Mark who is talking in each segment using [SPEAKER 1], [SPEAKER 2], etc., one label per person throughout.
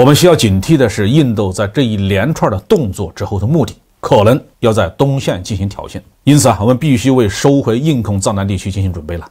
[SPEAKER 1] 我们需要警惕的是，印度在这一连串的动作之后的目的，可能要在东线进行挑衅。因此啊，我们必须为收回印控藏南地区进行准备了。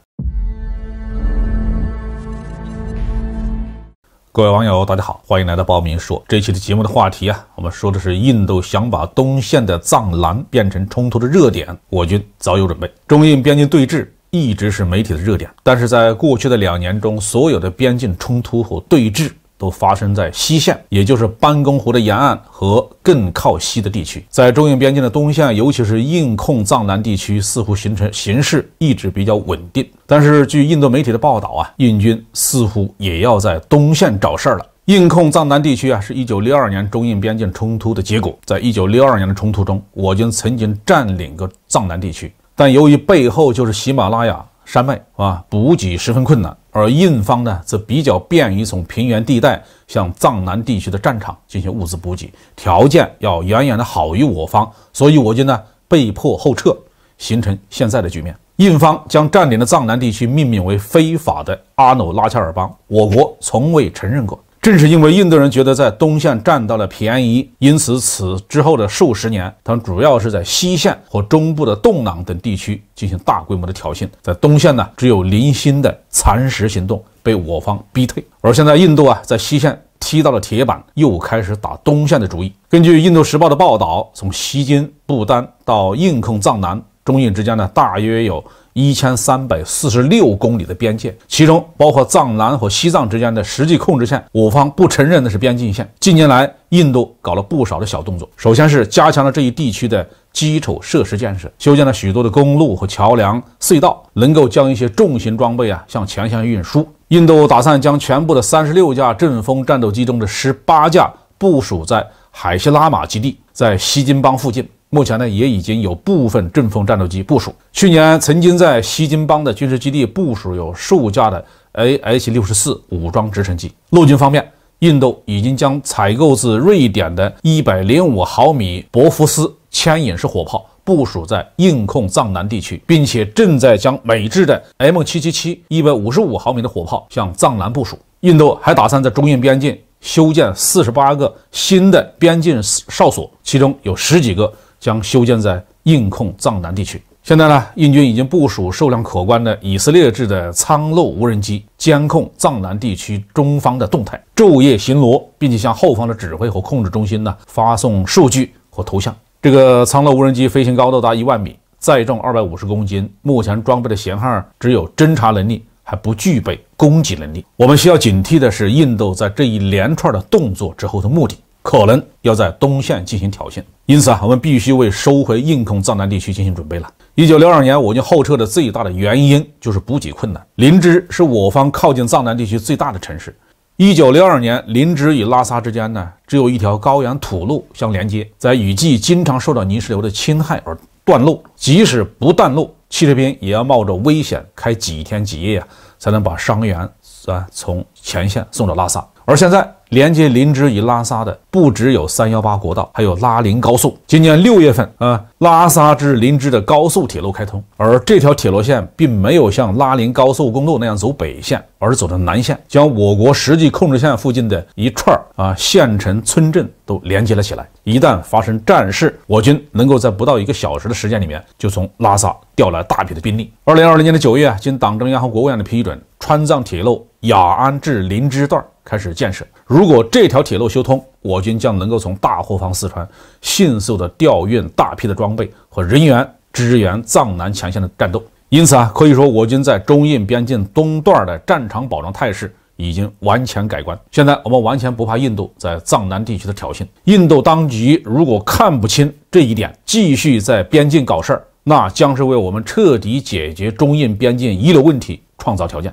[SPEAKER 1] 各位网友，大家好，欢迎来到《报名说》。这期的节目的话题啊，我们说的是印度想把东线的藏南变成冲突的热点，我军早有准备。中印边境对峙一直是媒体的热点，但是在过去的两年中，所有的边境冲突和对峙。都发生在西线，也就是班公湖的沿岸和更靠西的地区。在中印边境的东线，尤其是印控藏南地区，似乎形成形势一直比较稳定。但是，据印度媒体的报道啊，印军似乎也要在东线找事儿了。印控藏南地区啊，是一九六二年中印边境冲突的结果。在一九六二年的冲突中，我军曾经占领过藏南地区，但由于背后就是喜马拉雅。山脉啊，补给十分困难，而印方呢，则比较便于从平原地带向藏南地区的战场进行物资补给，条件要远远的好于我方，所以我军呢被迫后撤，形成现在的局面。印方将占领的藏南地区命名为非法的阿努拉切尔邦，我国从未承认过。正是因为印度人觉得在东线占到了便宜，因此此之后的数十年，他们主要是在西线和中部的洞朗等地区进行大规模的挑衅。在东线呢，只有零星的蚕食行动被我方逼退。而现在，印度啊，在西线踢到了铁板，又开始打东线的主意。根据印度时报的报道，从西京、不丹到印控藏南。中印之间呢，大约有一千三百四十六公里的边界，其中包括藏南和西藏之间的实际控制线。我方不承认的是边境线。近年来，印度搞了不少的小动作，首先是加强了这一地区的基础设施建设，修建了许多的公路和桥梁、隧道，能够将一些重型装备啊向前线运输。印度打算将全部的三十六架阵风战斗机中的十八架部署在海西拉玛基地，在西金邦附近。目前呢，也已经有部分阵风战斗机部署。去年曾经在西金邦的军事基地部署有数架的 AH 六十四武装直升机。陆军方面，印度已经将采购自瑞典的一百零五毫米博福斯牵引式火炮部署在印控藏南地区，并且正在将美制的 M 七七七一百五十五毫米的火炮向藏南部署。印度还打算在中印边境修建四十八个新的边境哨所，其中有十几个。将修建在印控藏南地区。现在呢，印军已经部署数量可观的以色列制的苍鹭无人机，监控藏南地区中方的动态，昼夜巡逻，并且向后方的指挥和控制中心呢发送数据和图像。这个苍鹭无人机飞行高度达一万米，载重二百五十公斤。目前装备的型号只有侦察能力，还不具备攻击能力。我们需要警惕的是，印度在这一连串的动作之后的目的。可能要在东线进行挑衅，因此啊，我们必须为收回印控藏南地区进行准备了。一九六二年，我军后撤的最大的原因就是补给困难。林芝是我方靠近藏南地区最大的城市。一九六二年，林芝与拉萨之间呢，只有一条高原土路相连接，在雨季经常受到泥石流的侵害而断路。即使不断路，汽车兵也要冒着危险开几天几夜，才能把伤员啊从前线送到拉萨。而现在。连接林芝与拉萨的不只有318国道，还有拉林高速。今年六月份，啊，拉萨至林芝的高速铁路开通，而这条铁路线并没有像拉林高速公路那样走北线，而是走的南线，将我国实际控制线附近的一串儿啊县城、村镇都连接了起来。一旦发生战事，我军能够在不到一个小时的时间里面就从拉萨调来大批的兵力。二零二零年的九月，经党中央和国务院的批准。川藏铁路雅安至林芝段开始建设。如果这条铁路修通，我军将能够从大后方四川迅速的调运大批的装备和人员支援藏南前线的战斗。因此啊，可以说我军在中印边境东段的战场保障态势已经完全改观。现在我们完全不怕印度在藏南地区的挑衅。印度当局如果看不清这一点，继续在边境搞事儿，那将是为我们彻底解决中印边境遗留问题创造条件。